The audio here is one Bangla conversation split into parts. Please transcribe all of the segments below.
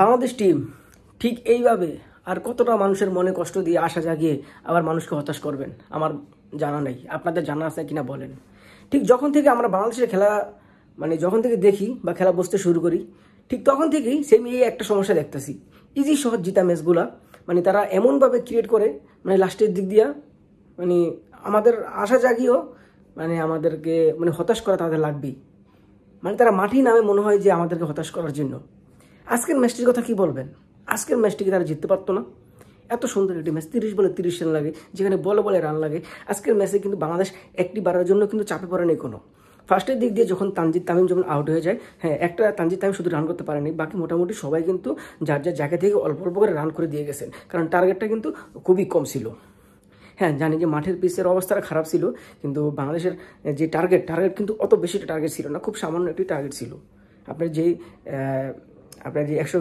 বাংলাদেশ টিম ঠিক এইভাবে আর কতটা মানুষের মনে কষ্ট দিয়ে আশা জাগিয়ে আবার মানুষকে হতাশ করবেন আমার জানা নেই আপনাদের জানা আছে কিনা বলেন ঠিক যখন থেকে আমরা বাংলাদেশের খেলা মানে যখন থেকে দেখি বা খেলা বসতে শুরু করি ঠিক তখন থেকেই সেমি এই একটা সমস্যা দেখতেছি ইজি সহজ জিতা ম্যাচগুলা মানে তারা এমনভাবে ক্রিয়েট করে মানে লাস্টের দিক দিয়া মানে আমাদের আশা জাগিয়েও মানে আমাদেরকে মানে হতাশ করা তাদের লাগবেই মানে তারা মাটি নামে মনে হয় যে আমাদেরকে হতাশ করার জন্য আজকের ম্যাচটির কথা কি বলবেন আজকের ম্যাচটিকে তারা জিততে পারতো না এত সুন্দর একটি ম্যাচ তিরিশ বলে তিরিশ রান লাগে যেখানে বলে বলে রান লাগে আজকের ম্যাচে কিন্তু বাংলাদেশ একটি বারের জন্য কিন্তু চাপে পড়েনি কোনো ফার্স্টের দিক দিয়ে যখন তানজিদ তামিম যখন আউট হয়ে যায় হ্যাঁ একটা তানজিদ তামিম শুধু রান করতে পারেনি বাকি মোটামুটি সবাই কিন্তু যার যার জায়গা থেকে অল্প অল্প করে রান করে দিয়ে গেছেন কারণ টার্গেটটা কিন্তু খুবই কম ছিল হ্যাঁ জানি যে মাঠের পিসের অবস্থাটা খারাপ ছিল কিন্তু বাংলাদেশের যে টার্গেট টার্গেট কিন্তু অত বেশি টার্গেট ছিল না খুব সামান্য একটি টার্গেট ছিল আপনার যেই আপনার যে একশো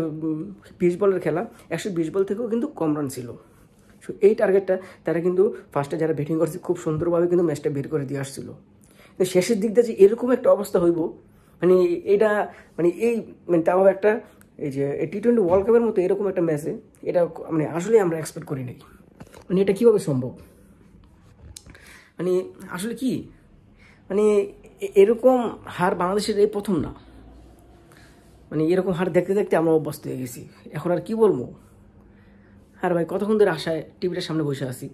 বিশ বলের খেলা একশো বিশ বল থেকেও কিন্তু কম রান ছিল সো এই টার্গেটটা তারা কিন্তু ফার্স্টে যারা ব্যাটিং করছে খুব সুন্দরভাবে কিন্তু ম্যাচটা বের করে দিয়ে আসছিল কিন্তু শেষের দিক দিয়ে যে এরকম একটা অবস্থা হইব মানে এটা মানে এই মানে তাও একটা এই যে টি টোয়েন্টি ওয়ার্ল্ড কাপের মতো এরকম একটা ম্যাচে এটা মানে আসলে আমরা এক্সপেক্ট করি নাই মানে এটা কীভাবে সম্ভব মানে আসলে কি মানে এরকম হার বাংলাদেশের এই প্রথম না মানে এরকম হাড় দেখতে দেখতে আমরা অভ্যস্ত হয়ে গেছি এখন আর কি বলবো আর ভাই কতক্ষণ ধরে আশায় টিভিটার সামনে বসে আছি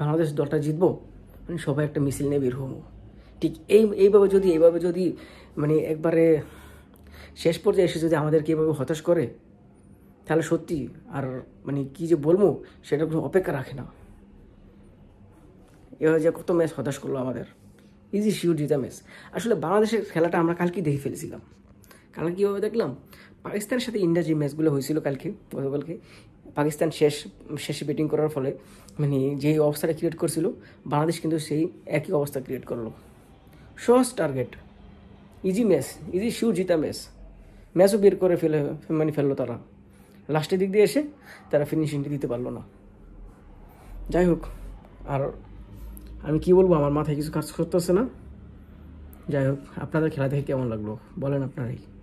বাংলাদেশ দলটা জিতবো মানে সবাই একটা মিছিল নিয়ে বের হবো ঠিক এই এইভাবে যদি এইভাবে যদি মানে একবারে শেষ পর্যায়ে এসে যদি আমাদেরকে এভাবে হতাশ করে তাহলে সত্যি আর মানে কি যে বলবো সেটা কোনো অপেক্ষা রাখে না এভাবে যে কত ম্যাচ হতাশ করলো আমাদের ইজি শিওর জিতা ম্যাচ আসলে বাংলাদেশের খেলাটা আমরা কালকেই দেখে ফেলেছিলাম কারণ কীভাবে দেখলাম পাকিস্তানের সাথে ইন্ডিয়া যে ম্যাচগুলো হয়েছিল কালকে গতকালকে পাকিস্তান শেষ শেষে ব্যাটিং করার ফলে মানে যে অবস্থাটা ক্রিয়েট করছিল বাংলাদেশ কিন্তু সেই একই অবস্থা ক্রিয়েট করলো সহজ target easy match easy sure জিতা ম্যাচ ম্যাচও বের করে ফেলে মানে ফেললো তারা লাস্টের দিক দিয়ে এসে তারা ফিনিশিংটি দিতে পারলো না যাই হোক আর আমি কি বলবো আমার মাথায় কিছু কাজ করতেছে না যাই হোক আপনাদের খেলা দেখে কেমন লাগলো বলেন আপনারাই